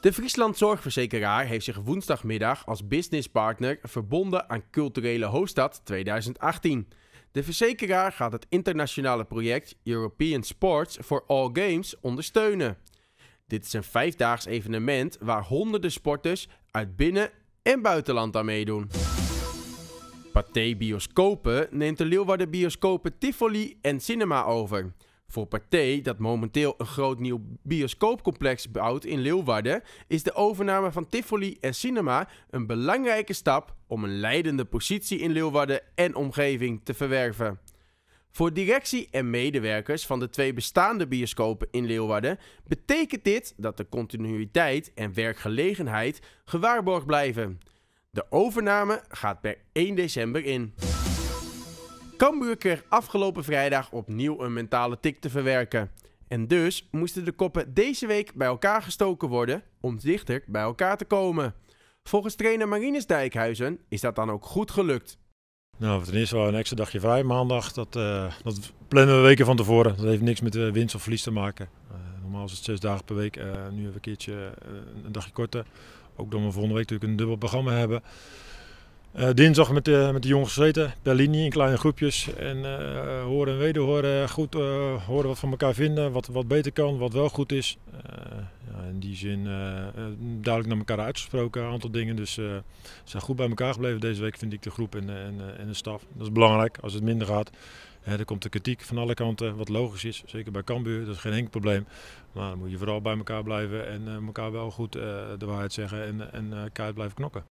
De Friesland Zorgverzekeraar heeft zich woensdagmiddag als businesspartner verbonden aan Culturele Hoofdstad 2018. De verzekeraar gaat het internationale project European Sports for All Games ondersteunen. Dit is een vijfdaags evenement waar honderden sporters uit binnen- en buitenland aan meedoen. Pathé Bioscopen neemt de Leeuwarden bioscopen Tivoli en Cinema over. Voor Pathé, dat momenteel een groot nieuw bioscoopcomplex bouwt in Leeuwarden, is de overname van Tivoli en Cinema een belangrijke stap om een leidende positie in Leeuwarden en omgeving te verwerven. Voor directie en medewerkers van de twee bestaande bioscopen in Leeuwarden betekent dit dat de continuïteit en werkgelegenheid gewaarborgd blijven. De overname gaat per 1 december in. Cambuur kreeg afgelopen vrijdag opnieuw een mentale tik te verwerken. En dus moesten de koppen deze week bij elkaar gestoken worden om dichter bij elkaar te komen. Volgens trainer Marines Dijkhuizen is dat dan ook goed gelukt. Nou, ten eerste wel een extra dagje vrij maandag. Dat, eh, dat plannen we weken van tevoren. Dat heeft niks met eh, winst of verlies te maken. Eh, normaal is het zes dagen per week. nu even een keertje een dagje korter. Ook dan we volgende week natuurlijk een dubbel programma hebben. Eh, dinsdag met de, met de jongens gezeten, per linie in kleine groepjes. En eh, horen en horen, eh, goed horen wat van elkaar vinden, wat, wat beter kan, wat wel goed is in die zin eh, eh, duidelijk naar elkaar uitgesproken, een aantal dingen. Dus eh, ze zijn goed bij elkaar gebleven deze week, vind ik, de groep en, en, en de staf. Dat is belangrijk als het minder gaat. er komt de kritiek van alle kanten, wat logisch is. Zeker bij Cambuur, dat is geen enkel probleem. Maar dan moet je vooral bij elkaar blijven en elkaar wel goed de waarheid zeggen en, en kaart blijven knokken.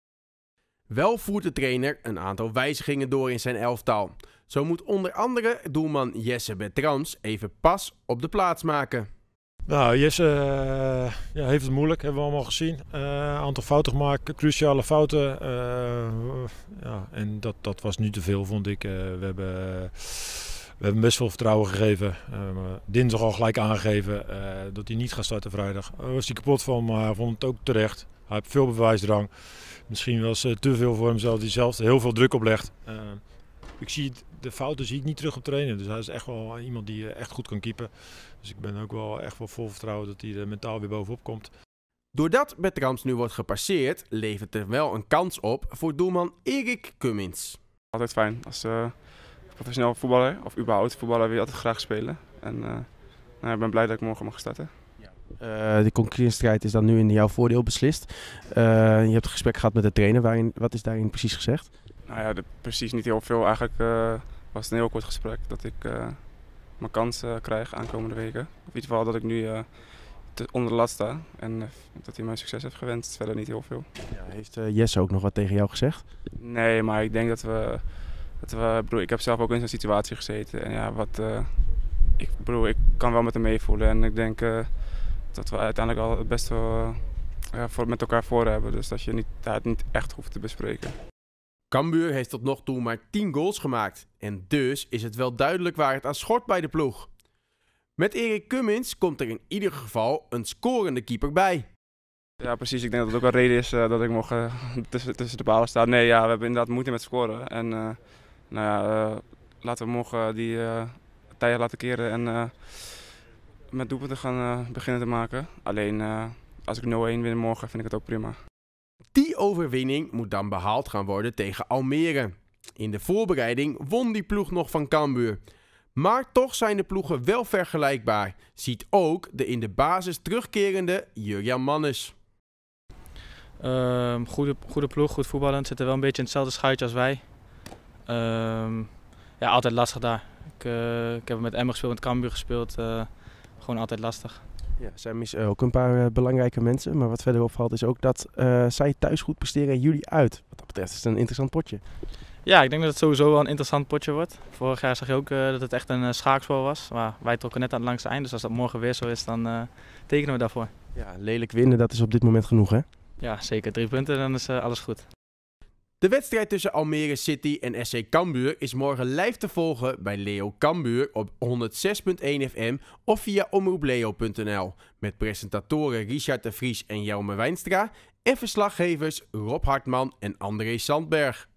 Wel voert de trainer een aantal wijzigingen door in zijn elftal. Zo moet onder andere doelman Jesse Bertrams even pas op de plaats maken. Nou, Jesse eh, ja, heeft het moeilijk, hebben we allemaal gezien. Een eh, aantal fouten gemaakt, cruciale fouten. Eh, ja, en dat, dat was niet te veel, vond ik. we, hebben, we hebben best veel vertrouwen gegeven. dinsdag al gelijk aangegeven dat hij niet gaat starten vrijdag. Daar was hij kapot van, maar hij vond het ook terecht. Hij heeft veel bewijsdrang. Misschien was het te veel voor hemzelf, die zelf heel veel druk oplegt. Ik zie de fouten zie ik niet terug op trainen. Dus hij is echt wel iemand die eh, echt goed kan keepen. Dus ik ben ook wel echt wel vol vertrouwen dat hij er eh, mentaal weer bovenop komt. Doordat Bertrams nu wordt gepasseerd, levert er wel een kans op voor doelman Erik Cummins. Altijd fijn als uh, professioneel voetballer of überhaupt voetballer wil je altijd graag spelen. En nou, ik ben blij dat ik morgen mag starten. Uh, de concurrentiestrijd is dan nu in jouw voordeel beslist. je hebt een gesprek gehad met de trainer. Waarin, wat is daarin precies gezegd? Nou ja, de, precies niet heel veel. Eigenlijk eh, was het een heel kort gesprek dat ik eh, mijn kans eh, krijg aankomende weken. Of in ieder geval dat ik nu onder de lat sta en dat hij mij succes heeft gewenst. Verder niet heel veel. Ja, heeft Jesse ook nog wat tegen jou gezegd? Nee, maar ik denk dat we... Dat we ik heb zelf ook in zo'n situatie gezeten. En ja, wat... ik bedoel, ik kan wel met hem meevoelen. En ik denk dat we uiteindelijk al het beste... voor, met elkaar voor hebben, dus dat je niet, dat niet echt hoeft te bespreken. Cambuur heeft tot nog toe maar 10 goals gemaakt en dus is het wel duidelijk waar het aan schort bij de ploeg. Met Erik Cummins komt er in ieder geval een scorende keeper bij. Ja, precies. Ik denk dat het ook wel reden is eh, dat ik mocht eh, tussen, de balen staan. Nee, ja, we hebben inderdaad moeite met scoren. En eh, nou ja, laten we morgen die tijden laten keren en met doelpunten gaan beginnen te maken. Alleen als ik 0-1 win morgen, vind ik het ook prima. Die overwinning moet dan behaald gaan worden tegen Almere. In de voorbereiding won die ploeg nog van Cambuur. Maar toch zijn de ploegen wel vergelijkbaar, ziet ook de in de basis terugkerende Jurjan Mannes. Ehm, goede, goede ploeg, goed voetballend, zitten wel een beetje in hetzelfde schuitje als wij. Ehm, ja, altijd lastig daar. Ik, uh, ik heb met Emmer gespeeld, met Cambuur gespeeld, eh, gewoon altijd lastig. Ja, zij missen ook een paar eh, belangrijke mensen. Maar wat verder opvalt is ook dat eh, zij thuis goed presteren en jullie uit. Wat dat betreft is het een interessant potje. Ja, ik denk dat het sowieso wel een interessant potje wordt. Vorig jaar zag je ook eh, dat het echt een schaakspel was. Maar wij trokken net aan het langste eind. Dus als dat morgen weer zo is, dan tekenen we daarvoor. Ja, lelijk winnen, dat is op dit moment genoeg hè? Ja, zeker. Drie punten, dan is alles goed. De wedstrijd tussen Almere City en SC Cambuur is morgen live te volgen bij Leo Cambuur op 106.1 FM of via omroepleo.nl met presentatoren Richard de Vries en Jelme Wijnstra en verslaggevers Rob Hartman en André Sandberg.